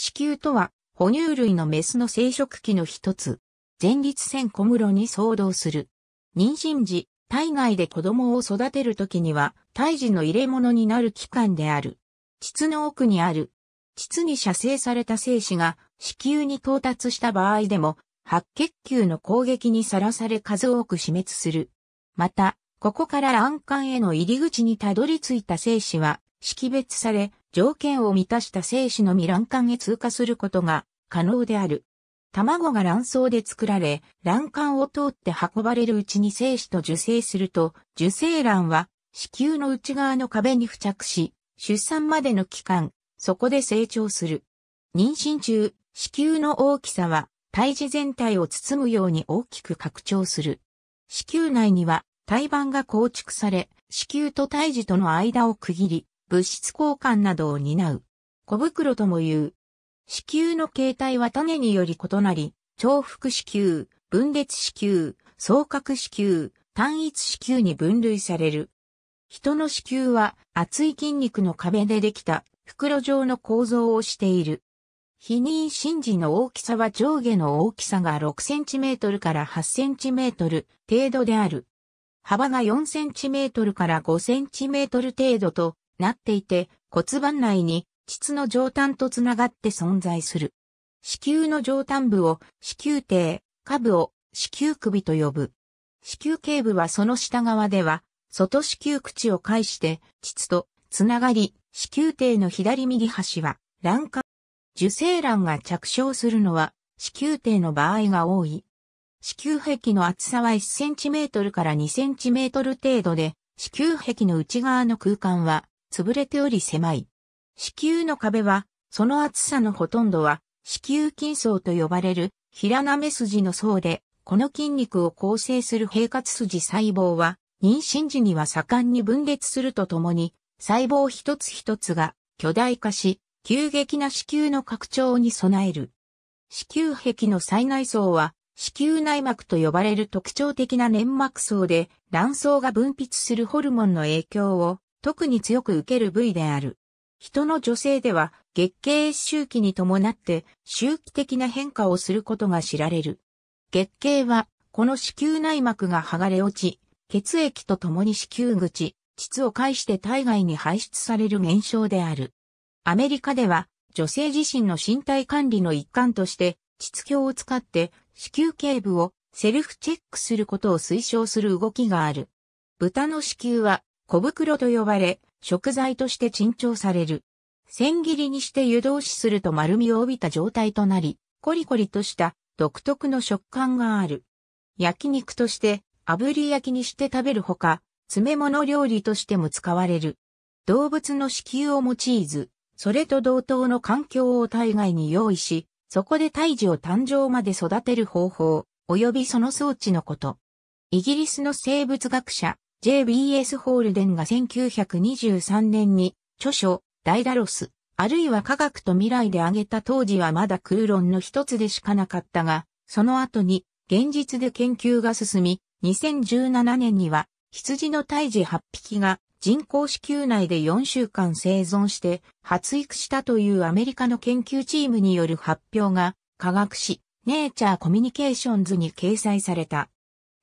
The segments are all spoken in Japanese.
子宮とは、哺乳類のメスの生殖器の一つ。前立腺小室に相当する。妊娠時、体外で子供を育てるときには、胎児の入れ物になる器官である。膣の奥にある。膣に射精された精子が子宮に到達した場合でも、白血球の攻撃にさらされ数多く死滅する。また、ここから卵管への入り口にたどり着いた精子は識別され、条件を満たした精子のみ卵管へ通過することが可能である。卵が卵巣で作られ、卵管を通って運ばれるうちに精子と受精すると、受精卵は子宮の内側の壁に付着し、出産までの期間、そこで成長する。妊娠中、子宮の大きさは胎児全体を包むように大きく拡張する。子宮内には胎盤が構築され、子宮と胎児との間を区切り、物質交換などを担う。小袋とも言う。子宮の形態は種により異なり、重複子宮、分裂子宮、双角子宮、単一子宮に分類される。人の子宮は厚い筋肉の壁でできた袋状の構造をしている。避妊心時の大きさは上下の大きさが6センチメートルから8センチメートル程度である。幅が4センチメートルから5センチメートル程度となっていて骨盤内に膣の上端とつながって存在する。子宮の上端部を子宮底、下部を子宮首と呼ぶ。子宮頸部はその下側では、外子宮口を介して、膣とつながり、子宮底の左右端は、卵管。受精卵が着床するのは、子宮底の場合が多い。子宮壁の厚さは 1cm から 2cm 程度で、子宮壁の内側の空間は、潰れており狭い。子宮の壁は、その厚さのほとんどは、子宮筋層と呼ばれる平なめ筋の層で、この筋肉を構成する平滑筋細胞は、妊娠時には盛んに分裂するとともに、細胞一つ一つが巨大化し、急激な子宮の拡張に備える。子宮壁の最内層は、子宮内膜と呼ばれる特徴的な粘膜層で、卵巣が分泌するホルモンの影響を特に強く受ける部位である。人の女性では月経周期に伴って周期的な変化をすることが知られる。月経はこの子宮内膜が剥がれ落ち、血液と共に子宮口、膣を介して体外に排出される現象である。アメリカでは女性自身の身体管理の一環として膣鏡を使って子宮頸部をセルフチェックすることを推奨する動きがある。豚の子宮は小袋と呼ばれ、食材として珍重される。千切りにして湯通しすると丸みを帯びた状態となり、コリコリとした独特の食感がある。焼肉として炙り焼きにして食べるほか、詰め物料理としても使われる。動物の子宮を用いず、それと同等の環境を体外に用意し、そこで胎児を誕生まで育てる方法、及びその装置のこと。イギリスの生物学者、JBS ホールデンが1923年に著書ダイダロス、あるいは科学と未来で挙げた当時はまだ空論の一つでしかなかったが、その後に現実で研究が進み、2017年には羊の胎児8匹が人工子宮内で4週間生存して発育したというアメリカの研究チームによる発表が科学誌ネイチャーコミュニケーションズに掲載された。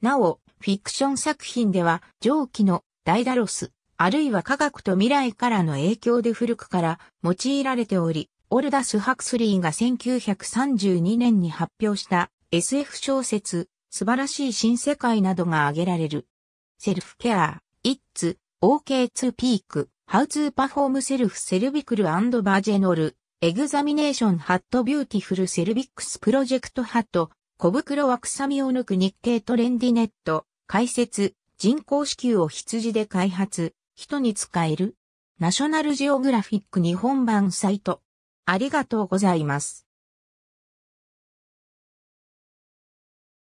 なお、フィクション作品では、上記のダイダロス、あるいは科学と未来からの影響で古くから用いられており、オルダス・ハクスリーが1932年に発表した SF 小説、素晴らしい新世界などが挙げられる。セルフケア、イッツ、OK ケーツーピーク、ハウツーパフォームセルフセルビクル r v i c a l and Vaginal, e x a m i n a t ル o n Hat Beautiful c 小袋は臭みを抜く日経トレンディネット、解説、人工子宮を羊で開発、人に使えるナショナルジオグラフィック日本版サイト。ありがとうございます。